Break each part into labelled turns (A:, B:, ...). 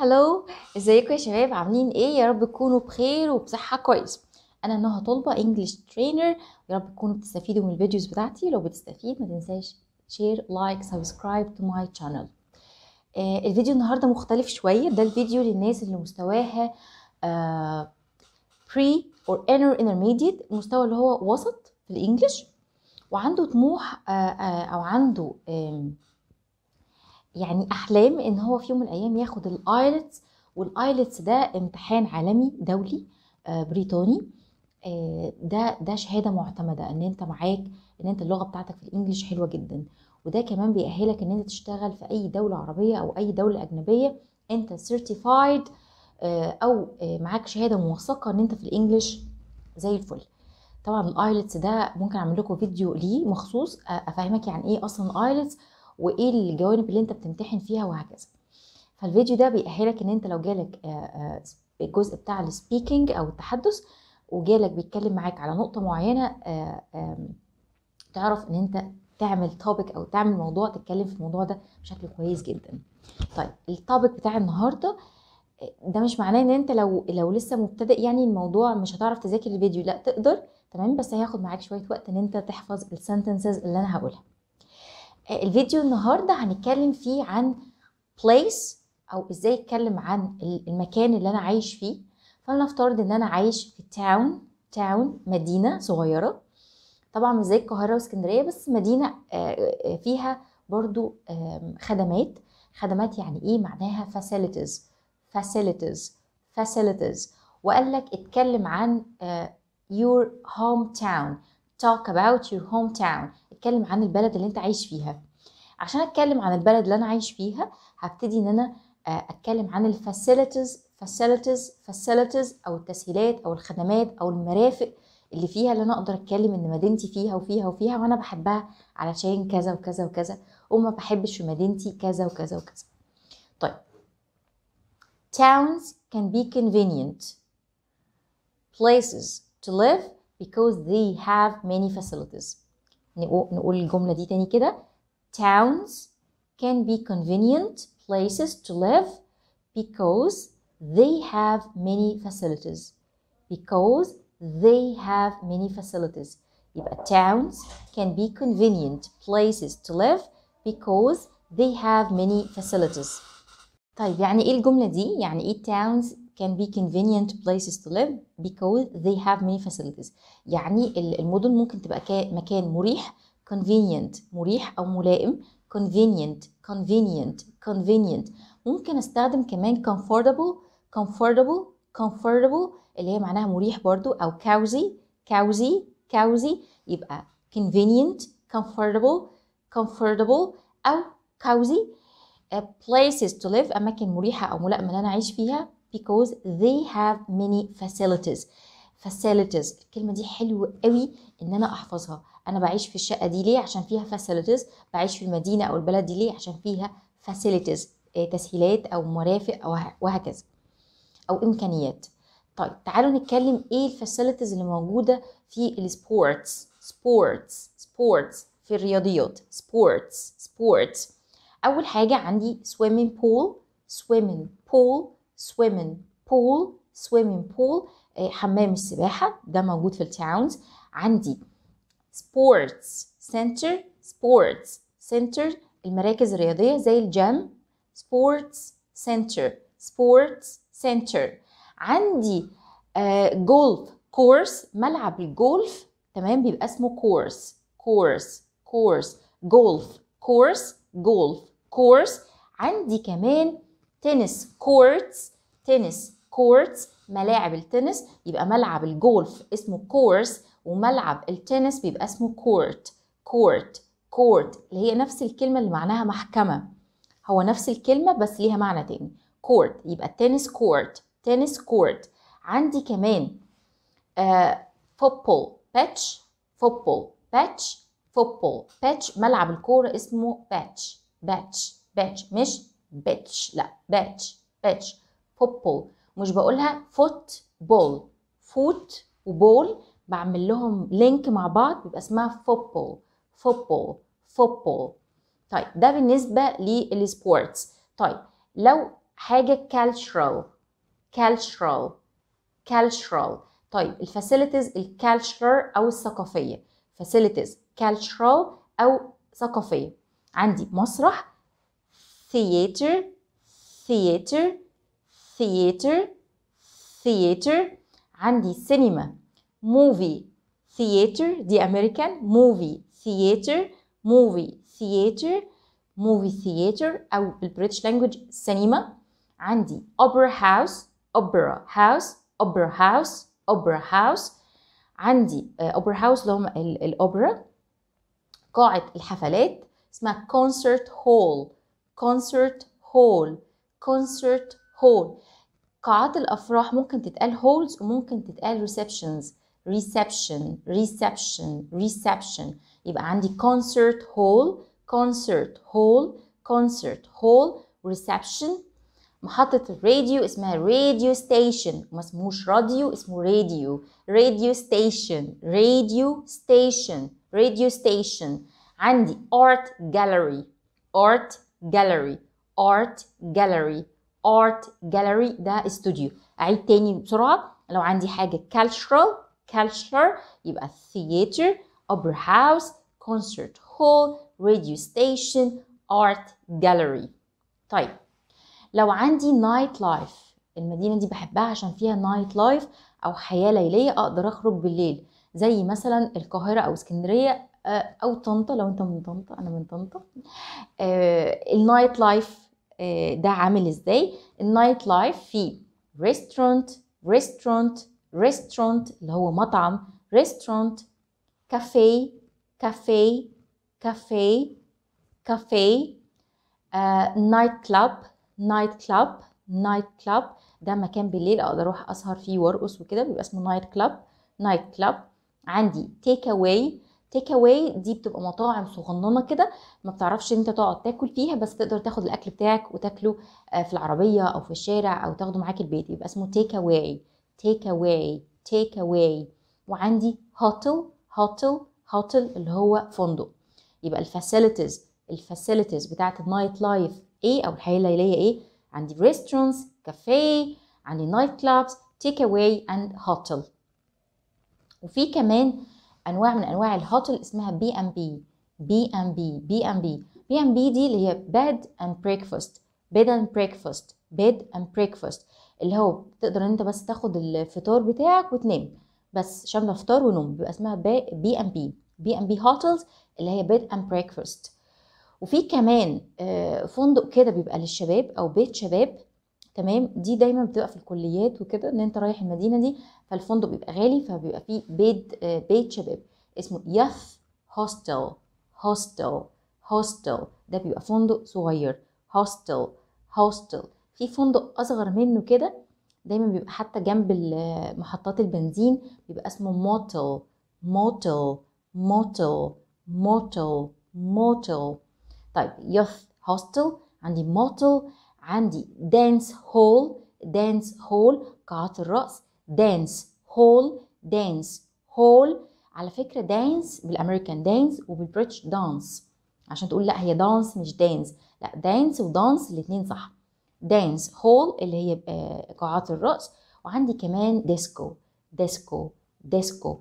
A: هلو ازيكم يا شباب عاملين ايه يا رب تكونوا بخير وبصحه كويس انا نهى طلبه انجلش ترينر يا رب تكونوا بتستفيدوا من الفيديوز بتاعتي لو بتستفيد ما تنساش شير لايك سبسكرايب تو ماي شانل الفيديو النهارده مختلف شويه ده الفيديو للناس اللي مستواها بري اور انر انترميديت المستوى اللي هو وسط في الانجليش وعنده طموح آه، آه، او عنده يعني احلام ان هو في يوم من الايام ياخد الايلتس والايلتس ده امتحان عالمي دولي آه، بريطاني آه، ده ده شهاده معتمده ان انت معاك ان انت اللغه بتاعتك في الانجليش حلوه جدا وده كمان بيأهلك ان انت تشتغل في اي دوله عربيه او اي دوله اجنبيه انت سيرتيفايد آه، او معاك شهاده موثقه ان انت في الانجليش زي الفل طبعا الايلتس ده ممكن اعمل لكم فيديو ليه مخصوص افهمك يعني ايه اصلا الايلتس وايه الجوانب اللي انت بتمتحن فيها وهكذا فالفيديو ده بيأهلك ان انت لو جالك آه، آه، الجزء بتاع السبيكنج او التحدث وجالك بيتكلم معاك على نقطة معينة آه، تعرف ان انت تعمل توبيك او تعمل موضوع تتكلم في الموضوع ده بشكل كويس جدا طيب التوبيك بتاع النهارده ده مش معناه ان انت لو لو لسه مبتدئ يعني الموضوع مش هتعرف تذاكر الفيديو لا تقدر تمام بس هياخد معاك شويه وقت ان انت تحفظ السنتنسز اللي انا هقولها الفيديو النهارده هنتكلم فيه عن place او ازاي اتكلم عن المكان اللي انا عايش فيه فلنفترض ان انا عايش في تاون تاون مدينه صغيره طبعا مش زي القاهره واسكندريه بس مدينه آه، آه، فيها برضو خدمات خدمات يعني ايه معناها facilities facilities facilities وقال لك اتكلم عن آه، your hometown talk about your hometown بتتكلم عن البلد اللي انت عايش فيها عشان اتكلم عن البلد اللي انا عايش فيها هبتدي ان انا آه، اتكلم عن الفاسيلتيز فاسيلتيز فاسيلتيز او التسهيلات او الخدمات او المرافق اللي فيها اللي انا اقدر اتكلم ان مدينتي فيها وفيها وفيها وانا بحبها علشان كذا وكذا وكذا وما بحبش في مدينتي كذا وكذا وكذا طيب towns can be convenient places to live because they have many facilities نقول الجملة دي تاني كده towns can be convenient places to live because they have many facilities because they have many facilities يبقى towns can be convenient places to live because they have many facilities طيب يعني ايه الجملة دي؟ يعني ايه towns can be convenient places to live because they have many facilities يعني المدن ممكن تبقى مكان مريح convenient مريح أو ملائم convenient convenient convenient ممكن استخدم كمان comfortable comfortable comfortable اللي هي معناها مريح برضو أو cozy cozy cozy يبقى convenient comfortable comfortable أو cozy places to live أماكن مريحة أو ملائمة إن أنا أعيش فيها because they have many facilities facilities الكلمة دي حلوة قوي إن أنا أحفظها أنا بعيش في الشقة دي ليه عشان فيها facilities بعيش في المدينة أو البلد دي ليه عشان فيها facilities آه، تسهيلات أو مرافق أو وهكذا أو إمكانيات طيب تعالوا نتكلم إيه الفاسيلتيز اللي موجودة في السبورتس سبورتس سبورتس في الرياضيات سبورتس سبورتس أول حاجة عندي swimming pool swimming pool swimming pool swimming pool اه، حمام السباحة ده موجود في التاونز عندي sports center sports center المراكز الرياضية زي الجيم sports center sports center عندي جولف اه، course كورس ملعب الجولف تمام بيبقى اسمه كورس كورس كورس جولف كورس جولف كورس عندي كمان تنس كورتس تنس كورتس ملاعب التنس يبقى ملعب الجولف اسمه كورس وملعب التنس بيبقى اسمه كورت كورت كورت اللي هي نفس الكلمة اللي معناها محكمة هو نفس الكلمة بس ليها معنى تاني كورت يبقى التنس كورت تنس كورت عندي كمان فوتبول باتش فوتبول باتش فوتبول باتش ملعب الكورة اسمه باتش باتش باتش مش بيتش لا باتش باتش فوتبول مش بقولها فوت بول فوت وبول بعمل لهم لينك مع بعض بيبقى اسمها فوتبول فوتبول فوتبول طيب ده بالنسبه للسبورتس طيب لو حاجه كالشرال كالشرال كالشرال طيب الفاسيلتيز الكالتشرال او الثقافيه فاسيلتيز كالشرال او ثقافيه عندي مسرح theater, theater, theater, theater عندي cinema, movie, theater The American movie, theater, movie, theater, movie theater أو بالبريتش language cinema عندي opera house, opera house, opera house, opera house عندي اوبرا هاوس اللي هم الاوبرا قاعة الحفلات اسمها concert hall concert hall concert hall قاعات الأفراح ممكن تتقال halls وممكن تتقال receptions reception reception reception يبقى عندي concert hall concert hall concert hall reception محطة الراديو اسمها radio station مسموش راديو اسمه radio radio station radio station radio station عندي art gallery art gallery art gallery art gallery ده استوديو اعيد تاني بسرعه لو عندي حاجه cultural culture يبقى theater opera house concert hall radio station art gallery طيب لو عندي night life المدينه دي بحبها عشان فيها night life او حياه ليليه اقدر اخرج بالليل زي مثلا القاهره او اسكندريه آه، او طنطا لو انت من طنطا انا من طنطا آه، النايت لايف آه، ده عامل ازاي النايت لايف في ريستورانت ريستورانت ريستورانت اللي هو مطعم ريستورانت كافيه كافيه كافيه كافيه نايت كلاب نايت كلاب نايت كلاب ده مكان بالليل اقدر اروح اسهر فيه وارقص وكده بيبقى اسمه نايت كلاب نايت كلاب عندي تيك اواي تيك اواي دي بتبقى مطاعم صغننه كده ما بتعرفش انت تقعد تاكل فيها بس تقدر تاخد الاكل بتاعك وتاكله آه، في العربيه او في الشارع او تاخده معاك البيت يبقى اسمه تيك اواي تيك اواي تيك اواي وعندي هوتل هوتل هوتل اللي هو فندق يبقى الفاسيلتيز الفاسيلتيز بتاعت النايت لايف ايه او الحياه الليليه ايه عندي ريستورانتس كافيه عندي نايت كلابس تيك اواي اند هوتل وفي كمان انواع من انواع الهوتل اسمها بي ام بي بي ام بي بي ام بي بي ام بي دي اللي هي بيد اند بريكفاست بيد اند بريكفاست بيد اند بريكفاست اللي هو تقدر انت بس تاخد الفطار بتاعك وتنام بس شامله فطار ونوم بيبقى اسمها بي ام بي بي ام بي هوتلز اللي هي بيد اند بريكفاست وفي كمان آه، فندق كده بيبقى للشباب او بيت شباب تمام دي دايما بتبقى في الكليات وكده ان انت رايح المدينه دي فالفندق بيبقى غالي فبيبقى فيه بيت آه، بيت شباب اسمه يث هوستل هوستل هوستل ده بيبقى فندق صغير هوستل هوستل في فندق اصغر منه كده دايما بيبقى حتى جنب آه، محطات البنزين بيبقى اسمه موتل موتل موتل موتل موتل طيب يث هوستل عندي موتل عندي دانس هول دانس هول قاعات الرأس دانس هول دانس هول على فكرة دانس بالأمريكان دانس وبالبريتش دانس عشان تقول لا هي دانس مش دانس لا دانس ودانس الاثنين صح دانس هول اللي هي آه، قاعات الرأس وعندي كمان ديسكو ديسكو ديسكو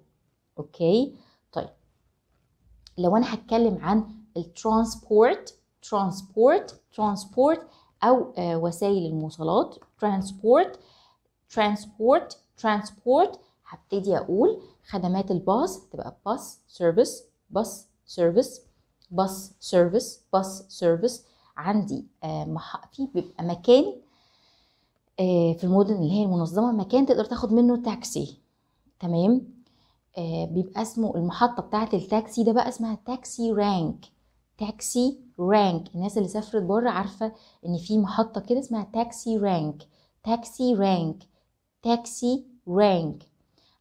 A: اوكي طيب لو انا هتكلم عن الترانسبورت ترانسبورت ترانسبورت أو آه، وسائل المواصلات ترانسبورت ترانسبورت ترانسبورت هبتدي أقول خدمات الباص تبقى bus سيرفيس bus سيرفيس bus سيرفيس bus service عندي آه، في بيبقى مكان آه، في المدن اللي هي المنظمة مكان تقدر تاخد منه تاكسي تمام بيبقى اسمه المحطة بتاعة التاكسي ده بقى اسمها تاكسي رانك تاكسي رانك الناس اللي سافرت بره عارفه ان في محطه كده اسمها تاكسي رانك تاكسي رانك تاكسي رانك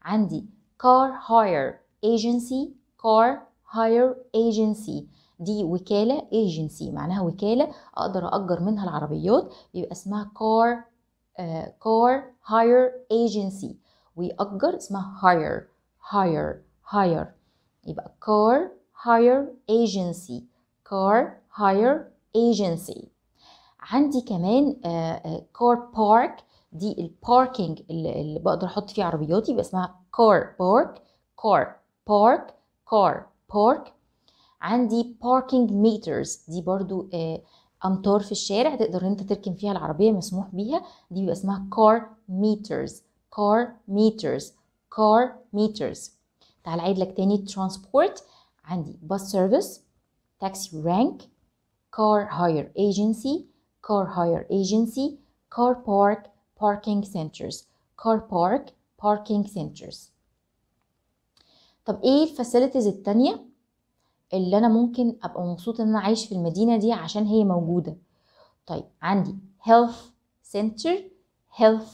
A: عندي كار هاير ايجنسي كار هاير ايجنسي دي وكالة ايجنسي معناها وكالة اقدر اجر منها العربيات بيبقى اسمها كار كار هاير ايجنسي ويأجر اسمها هاير هاير هاير يبقى كار هاير ايجنسي car hire agency عندي كمان آه، آه، car park دي الباركينج اللي بقدر احط فيه عربياتي يبقى اسمها car park car park car park عندي باركينج ميترز دي برضو آه، امتار في الشارع تقدر انت تركن فيها العربيه مسموح بيها دي بيبقى اسمها كار ميترز كار ميترز كار ميترز تعال عيد لك تاني ترانسبورت عندي bus سيرفيس تاكسي رانك car hire agency car هاير ايجنسي كار park parking centers car park parking centers طب ايه الفاسيلتيز التانية اللي انا ممكن ابقى مبسوط ان انا عايش في المدينة دي عشان هي موجودة طيب عندي health center health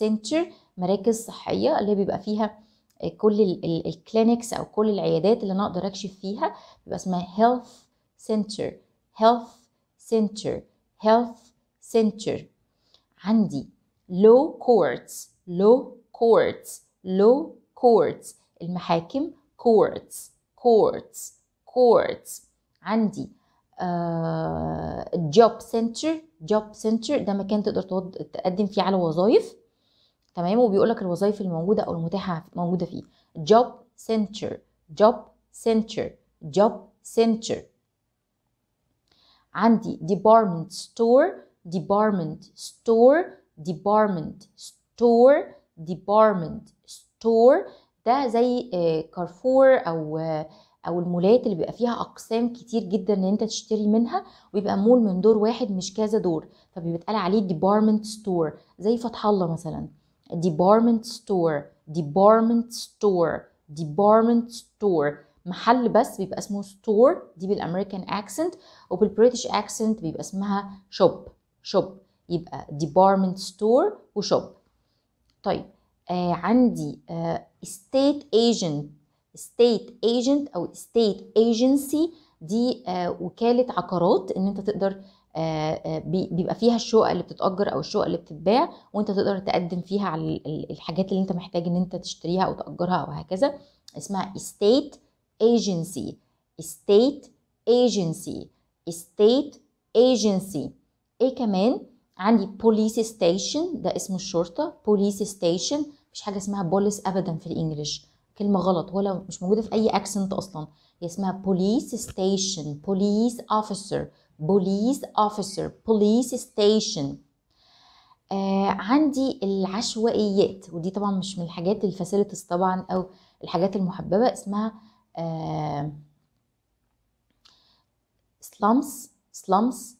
A: center مراكز صحية اللي بيبقى فيها كل الكلينكس او كل العيادات اللي انا اقدر اكشف فيها بيبقى اسمها هيلث سنتر هيلث سنتر هيلث سنتر عندي لو كورتس لو كورتس لو كورتس المحاكم كورتس كورتس كورتس عندي جوب سنتر جوب سنتر ده مكان تقدر تقدم فيه على وظائف تمام وبيقول لك الوظائف الموجوده او المتاحه موجوده فيه job center job center job center عندي department store department store department store department store ده زي كارفور آه، او آه، او المولات اللي بيبقى فيها اقسام كتير جدا ان انت تشتري منها ويبقى مول من دور واحد مش كذا دور فبيتقال عليه ديبارمنت ستور زي فتح الله مثلا ديبارمنت ستور ديبارمنت ستور ديبارمنت ستور محل بس بيبقى اسمه ستور دي بالامريكان اكسنت وبالبريتش اكسنت بيبقى اسمها شوب شوب يبقى ديبارمنت ستور وشوب طيب آه عندي آه state agent state agent او state agency دي آه وكاله عقارات ان انت تقدر آه، آه، بيبقى فيها الشقق اللي بتتأجر أو الشقق اللي بتتباع وأنت تقدر تقدم فيها على الحاجات اللي أنت محتاج إن أنت تشتريها أو تأجرها أو هكذا اسمها estate agency estate agency estate agency إيه كمان عندي police station ده اسم الشرطة police station مش حاجة اسمها بوليس أبدا في الإنجليش كلمة غلط ولا مش موجودة في أي أكسنت أصلا اسمها بوليس ستيشن بوليس اوفيسر بوليس اوفيسر بوليس ستيشن عندي العشوائيات ودي طبعا مش من الحاجات الفاسيلتيز طبعا او الحاجات المحببه اسمها آه سلامس سلامس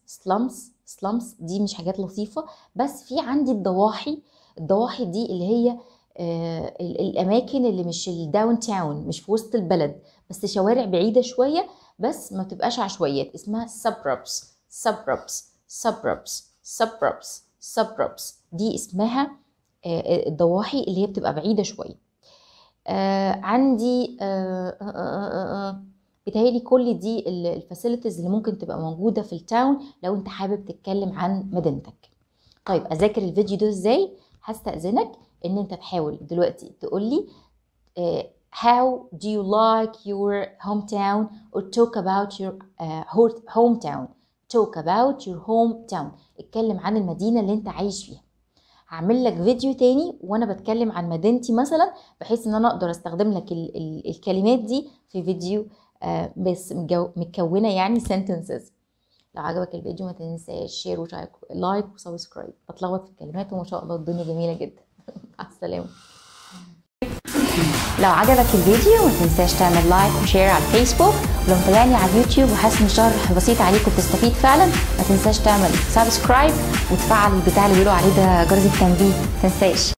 A: سلامس دي مش حاجات لطيفه بس في عندي الضواحي الضواحي دي اللي هي آه آه، الاماكن اللي مش الداون تاون مش في وسط البلد بس شوارع بعيده شويه بس ما تبقاش عشوائيات اسمها سبربس سبربس سبربس سبربس سبربس دي اسمها آه، آه، الضواحي اللي هي بتبقى بعيده شويه عندي بتهيألي كل دي الفاسيلتيز اللي ممكن تبقى موجودة في التاون لو انت حابب تتكلم عن مدينتك طيب اذاكر الفيديو ده ازاي هستأذنك ان انت تحاول دلوقتي تقول لي آه، how do you like your hometown or talk about your uh, hometown talk about your hometown اتكلم عن المدينة اللي انت عايش فيها هعمل لك فيديو تاني وانا بتكلم عن مدينتي مثلا بحيث ان انا اقدر استخدم لك ال ال الكلمات دي في فيديو آه بس متكونه يعني sentences لو عجبك الفيديو ما تنساش شير ولايك وسبسكرايب بتلخبط في الكلمات وما شاء الله الدنيا جميله جدا مع السلامه لو عجبك الفيديو ما تنساش تعمل لايك وشير على الفيسبوك ولو متابعني على اليوتيوب وحاسس ان الشهر بسيط عليك وبتستفيد فعلا ما تنساش تعمل سبسكرايب وتفعل البتاع اللي بيقولوا عليه ده جرس التنبيه ما تنساش